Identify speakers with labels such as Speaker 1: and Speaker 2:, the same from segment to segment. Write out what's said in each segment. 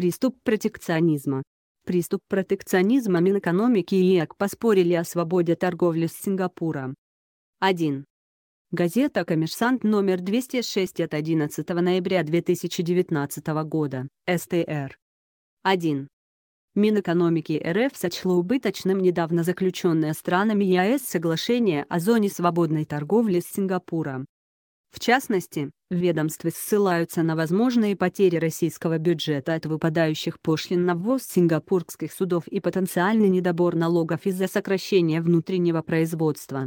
Speaker 1: Приступ протекционизма. Приступ протекционизма Минэкономики и ЕК поспорили о свободе торговли с Сингапуром. 1. Газета «Коммерсант» номер 206 от 11 ноября 2019 года, СТР. 1. Минэкономики РФ сочло убыточным недавно заключенное странами ЕАЭС соглашение о зоне свободной торговли с Сингапуром, в частности, в ведомстве ссылаются на возможные потери российского бюджета от выпадающих пошлин на ввоз сингапурских судов и потенциальный недобор налогов из-за сокращения внутреннего производства.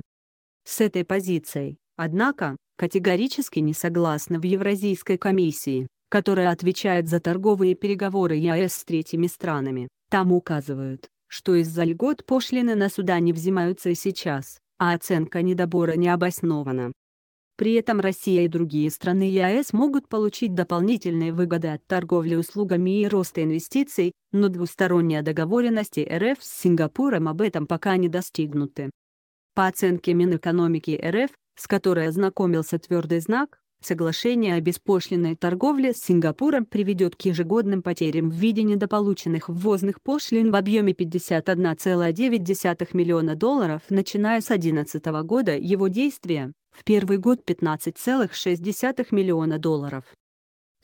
Speaker 1: С этой позицией, однако, категорически не согласны в Евразийской комиссии, которая отвечает за торговые переговоры ЕАЭС с третьими странами. Там указывают, что из-за льгот пошлины на суда не взимаются и сейчас, а оценка недобора не обоснована. При этом Россия и другие страны ЕАЭС могут получить дополнительные выгоды от торговли услугами и роста инвестиций, но двусторонние договоренности РФ с Сингапуром об этом пока не достигнуты. По оценке Минэкономики РФ, с которой ознакомился твердый знак, Соглашение о беспошлиной торговле с Сингапуром приведет к ежегодным потерям в виде недополученных ввозных пошлин в объеме 51,9 миллиона долларов, начиная с 2011 года его действия, в первый год 15,6 миллиона долларов.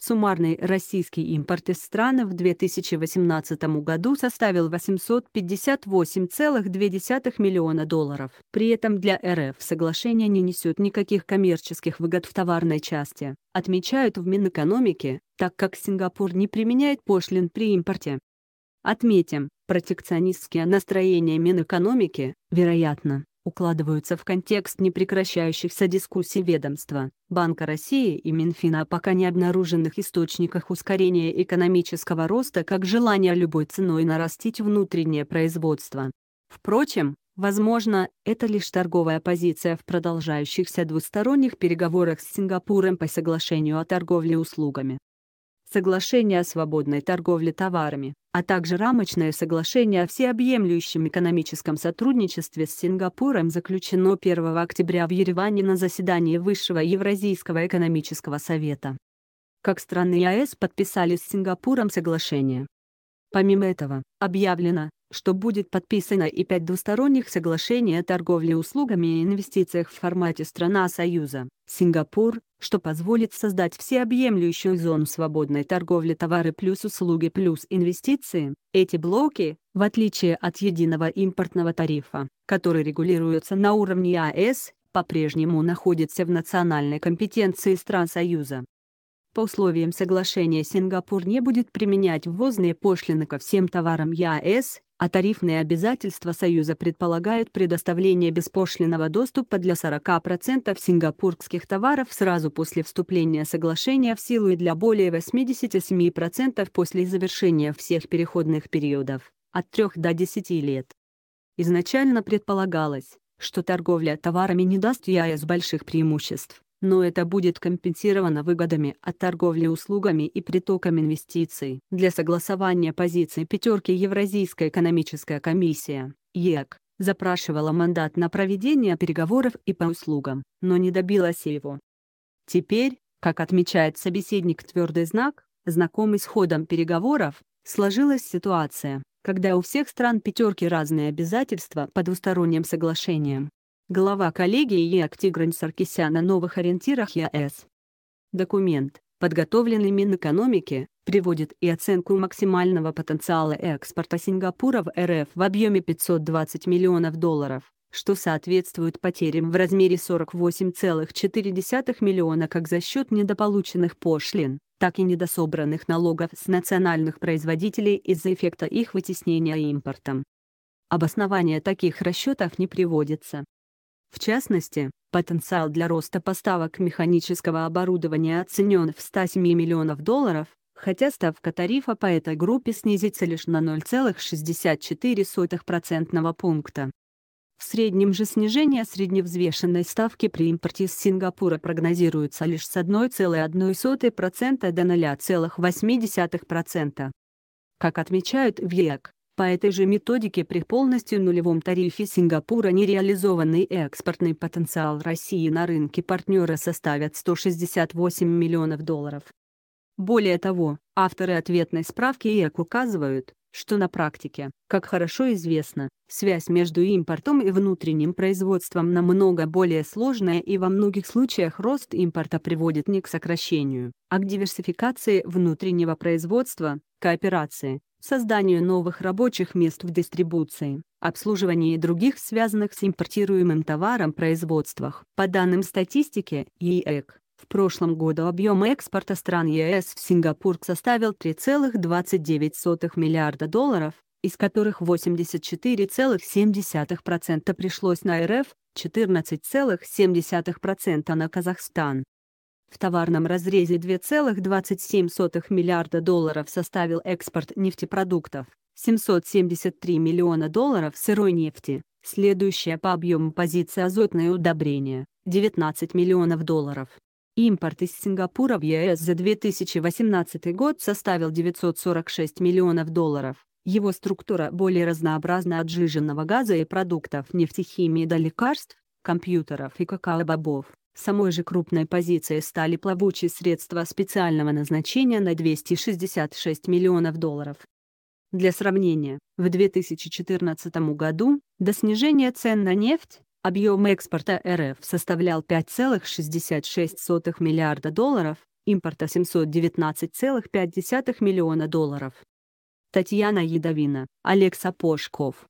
Speaker 1: Суммарный российский импорт из страны в 2018 году составил 858,2 миллиона долларов. При этом для РФ соглашение не несет никаких коммерческих выгод в товарной части, отмечают в Минэкономике, так как Сингапур не применяет пошлин при импорте. Отметим, протекционистские настроения Минэкономики, вероятно, укладываются в контекст непрекращающихся дискуссий ведомства, Банка России и Минфина о пока не обнаруженных источниках ускорения экономического роста как желание любой ценой нарастить внутреннее производство. Впрочем, Возможно, это лишь торговая позиция в продолжающихся двусторонних переговорах с Сингапуром по соглашению о торговле услугами соглашение о свободной торговле товарами, а также рамочное соглашение о всеобъемлющем экономическом сотрудничестве с Сингапуром заключено 1 октября в Ереване на заседании Высшего Евразийского экономического совета. Как страны ЕАЭС подписали с Сингапуром соглашение. Помимо этого, объявлено, что будет подписано и пять двусторонних соглашений о торговле услугами и инвестициях в формате страна-союза, Сингапур, что позволит создать всеобъемлющую зону свободной торговли товары плюс услуги плюс инвестиции. Эти блоки, в отличие от единого импортного тарифа, который регулируется на уровне АЭС, по-прежнему находится в национальной компетенции стран Союза. По условиям соглашения Сингапур не будет применять ввозные пошлины ко всем товарам ЕАЭС, а тарифные обязательства Союза предполагают предоставление беспошлиного доступа для 40% сингапурских товаров сразу после вступления соглашения в силу и для более 87% после завершения всех переходных периодов от 3 до 10 лет. Изначально предполагалось, что торговля товарами не даст ЕАЭС больших преимуществ, но это будет компенсировано выгодами от торговли услугами и притоком инвестиций. Для согласования позиций пятерки Евразийская экономическая комиссия, ЕЭК, запрашивала мандат на проведение переговоров и по услугам, но не добилась его. Теперь, как отмечает собеседник «Твердый знак», знакомый с ходом переговоров, сложилась ситуация, когда у всех стран пятерки разные обязательства по двусторонним соглашениям, глава коллегии ЕАК Тигрань Саркисян о новых ориентирах ЕС. Документ, подготовленный Минэкономики, приводит и оценку максимального потенциала экспорта Сингапура в РФ в объеме 520 миллионов долларов, что соответствует потерям в размере 48,4 миллиона как за счет недополученных пошлин, так и недособранных налогов с национальных производителей из-за эффекта их вытеснения импортом. Обоснование таких расчетов не приводится. В частности, потенциал для роста поставок механического оборудования оценен в 107 миллионов долларов, хотя ставка тарифа по этой группе снизится лишь на 0,64% пункта. В среднем же снижение средневзвешенной ставки при импорте из Сингапура прогнозируется лишь с 1,1% до 0,8%. Как отмечают в по этой же методике при полностью нулевом тарифе Сингапура нереализованный экспортный потенциал России на рынке партнера составит 168 миллионов долларов. Более того, авторы ответной справки ЭК указывают, что на практике, как хорошо известно, связь между импортом и внутренним производством намного более сложная и во многих случаях рост импорта приводит не к сокращению, а к диверсификации внутреннего производства, кооперации, созданию новых рабочих мест в дистрибуции, обслуживании других связанных с импортируемым товаром производствах. По данным статистики ЕЭК, в прошлом году объем экспорта стран ЕС в Сингапур составил 3,29 миллиарда долларов, из которых 84,7% пришлось на РФ, 14,7% на Казахстан, в товарном разрезе 2,27 миллиарда долларов составил экспорт нефтепродуктов, 773 миллиона долларов сырой нефти, следующая по объему позиция азотное удобрение, 19 миллионов долларов. Импорт из Сингапура в ЕС за 2018 год составил 946 миллионов долларов. Его структура более разнообразна от жиженного газа и продуктов нефтехимии до лекарств, компьютеров и какао-бобов. Самой же крупной позицией стали плавучие средства специального назначения на 266 миллионов долларов. Для сравнения, в 2014 году, до снижения цен на нефть, объем экспорта РФ составлял 5,66 миллиарда долларов, импорта 719,5 миллиона долларов. Татьяна Едовина, Олег Сапожков.